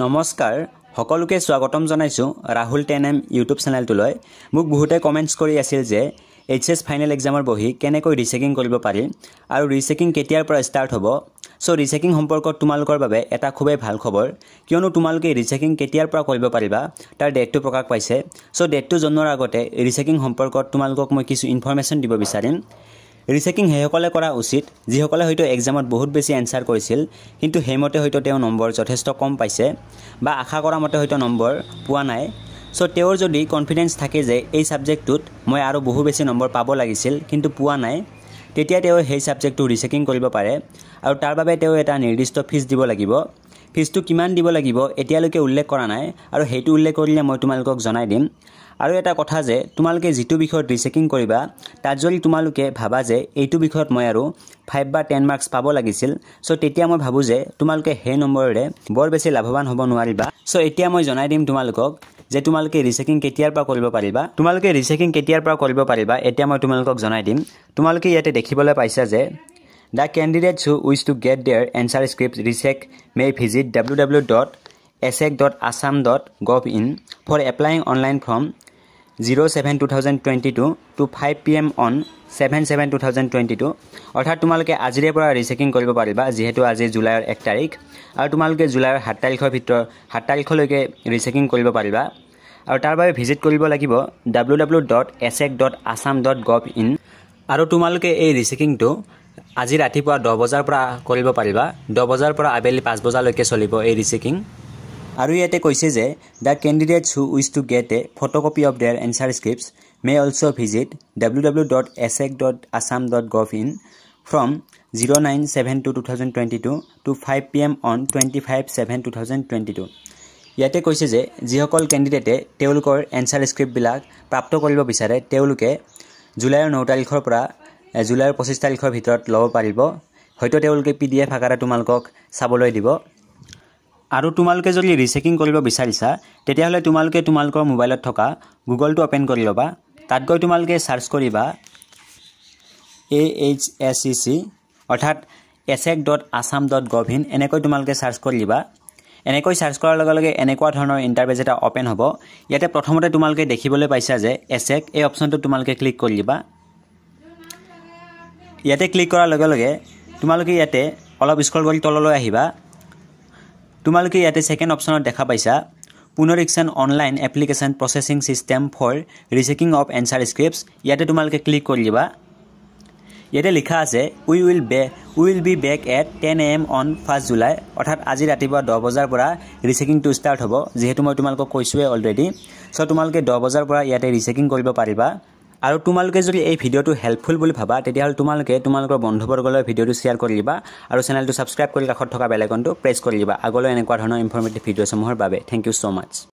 নমস্কাৰ সকলোকে স্বাগতম জনাইছোঁ ৰাহুল টেন এম ইউটিউব চেনেলটোলৈ মোক বহুতে কমেণ্টছ কৰি আছিল যে এইচ এছ ফাইনেল এক্সামৰ বহি কেনেকৈ ৰিচেকিং কৰিব পাৰি আৰু ৰিচেকিং কেতিয়াৰ পৰা ষ্টাৰ্ট হ'ব চ' ৰিচেকিং সম্পৰ্কত তোমালোকৰ বাবে এটা খুবেই ভাল খবৰ কিয়নো তোমালোকে ৰিচেকিং কেতিয়াৰ পৰা কৰিব পাৰিবা তাৰ ডেটটো প্ৰকাশ পাইছে চ' ডেটটো জনোৱাৰ আগতে ৰিচেকিং সম্পৰ্কত তোমালোকক মই কিছু ইনফৰ্মেশ্যন দিব বিচাৰিম ৰিচেকিং সেইসকলে কৰা উচিত যিসকলে হয়তো এক্সামত বহুত বেছি এনচাৰ কৰিছিল কিন্তু সেইমতে হয়তো তেওঁ নম্বৰ যথেষ্ট কম পাইছে বা আশা কৰা মতে হয়তো নম্বৰ পোৱা নাই চ' তেওঁৰ যদি কনফিডেঞ্চ থাকে যে এই ছাবজেক্টটোত মই আৰু বহু বেছি নম্বৰ পাব লাগিছিল কিন্তু পোৱা নাই তেতিয়া তেওঁ সেই ছাবজেক্টটো ৰিচেকিং কৰিব পাৰে আৰু তাৰ বাবে তেওঁ এটা নিৰ্দিষ্ট ফিজ দিব লাগিব ফিজটো কিমান দিব লাগিব এতিয়ালৈকে উল্লেখ কৰা নাই আৰু সেইটো উল্লেখ কৰিলে মই তোমালোকক জনাই দিম আৰু এটা কথা যে তোমালোকে যিটো বিষয়ত ৰিচেকিং কৰিবা তাত যদি তোমালোকে ভাবা যে এইটো বিষয়ত মই আৰু ফাইভ বা টেন মাৰ্কছ পাব লাগিছিল চ' তেতিয়া মই ভাবোঁ যে তোমালোকে সেই নম্বৰেৰে বৰ বেছি লাভৱান হ'ব নোৱাৰিবা চ' এতিয়া মই জনাই দিম তোমালোকক যে তোমালোকে ৰিচেকিং কেতিয়াৰ পৰা কৰিব পাৰিবা তোমালোকে ৰিচেকিং কেতিয়াৰ পৰা কৰিব পাৰিবা এতিয়া মই তোমালোকক জনাই দিম তোমালোকে ইয়াতে দেখিবলৈ পাইছা যে the candidates who wish to get their answer script recheck may visit W W dot S dot Assam dot gov in for applying online form zero' seven two thousand twenty two to five P M on seven seven two thousand twenty two অৰ্থাৎ তোমালোকে আজিৰে পৰা rechecking কৰিব পাৰিবা যিহেতু আজি জুলাইৰ এক তাৰিখ আৰু তোমালোকে জুলাইৰ সাত তাৰিখৰ ভিতৰত সাত তাৰিখলৈকে ৰিচেকিং কৰিব পাৰিবা আৰু তাৰ বাবে ভিজিট কৰিব লাগিব ডাব্লিউ ডাব্লিউ ডট এছ এক dot Assam dot gov in আৰু তোমালোকে এই ৰিচেকিংটো আজি ৰাতিপুৱা দহ বজাৰ পৰা কৰিব পাৰিবা দহ বজাৰ পৰা আবেলি পাঁচ বজালৈকে চলিব এই ৰিচেকিং আৰু ইয়াতে কৈছে যে the candidates who wish to get a photo copy of their answer scripts may also' visit W W dot S এক dot Assam dot gov in from zero' nine seven two two thousand twenty two to five P M on twenty five seven two thousand twenty two ইয়াতে কৈছে যে যিসকল কেণ্ডিডেটে তেওঁলোকৰ answer স্ক্ৰিপ্টবিলাক প্ৰাপ্ত কৰিব বিচাৰে তেওঁলোকে জুলাইৰ ন তাৰিখৰ পৰা জুলাইৰ পঁচিছ তাৰিখৰ ভিতৰত ল'ব পাৰিব হয়তো তেওঁলোকে পি ডি এফ আকাৰে তোমালোকক চাবলৈ দিব আৰু তোমালোকে যদি ৰিচেকিং কৰিব বিচাৰিছা তেতিয়াহ'লে তোমালোকে তোমালোকৰ মোবাইলত থকা গুগলটো অ'পেন কৰি ল'বা তাত গৈ তোমালোকে ছাৰ্চ কৰিবা A H S E C অৰ্থাৎ S dot Assam dot gov in এনেকৈ তোমালোকে ছাৰ্চ কৰি দিবা এনেকৈ চাৰ্চ কৰাৰ লগে লগে এনেকুৱা ধৰণৰ ইণ্টাৰভেজ এটা অ'পেন হ'ব ইয়াতে প্ৰথমতে তোমালোকে দেখিবলৈ পাইছা যে এছ এই অপশ্যনটো তোমালোকে ক্লিক কৰি দিবা ইয়াতে ক্লিক কৰাৰ লগে লগে তোমালোকে ইয়াতে অলপ স্কল কৰি তললৈ আহিবা তোমালোকে ইয়াতে ছেকেণ্ড অপশ্যনত দেখা পাইছা পুনৰ পুনৰীক্ষণ online application processing system for rechecking of answer scripts ইয়াতে তোমালোকে ক্লিক কৰি দিবা ইয়াতে লিখা আছে we will be will be back at ten A M on first July অৰ্থাৎ আজি ৰাতিপুৱা দহ বজাৰ পৰা ৰিচেকিংটো ষ্টাৰ্ট হ'ব যিহেতু মই তোমালোকক কৈছোঁৱে অলৰেডি চ' তোমালোকে দহ বজাৰ পৰা ইয়াতে ৰিচেকিং কৰিব পাৰিবা আৰু তোমালোকে যদি এই ভিডিঅ'টো হেল্পফুল বুলি ভাবা তেতিয়াহ'লে তোমালোকে তোমালোকৰ বন্ধুবৰ্গলৈ ভিডিঅ'টো শ্বেয়াৰ কৰি দিবা আৰু চেনেলটো ছাবস্ক্ৰাইব কৰি কাষত থকা বেলাইকনটো প্ৰেছ কৰি দিবা আগলৈ এনেকুৱা ধৰণৰ ইনফৰ্মেটিভ ভিডিঅ'সমূহৰ বাবে থেংক ইউ ছ' মাছ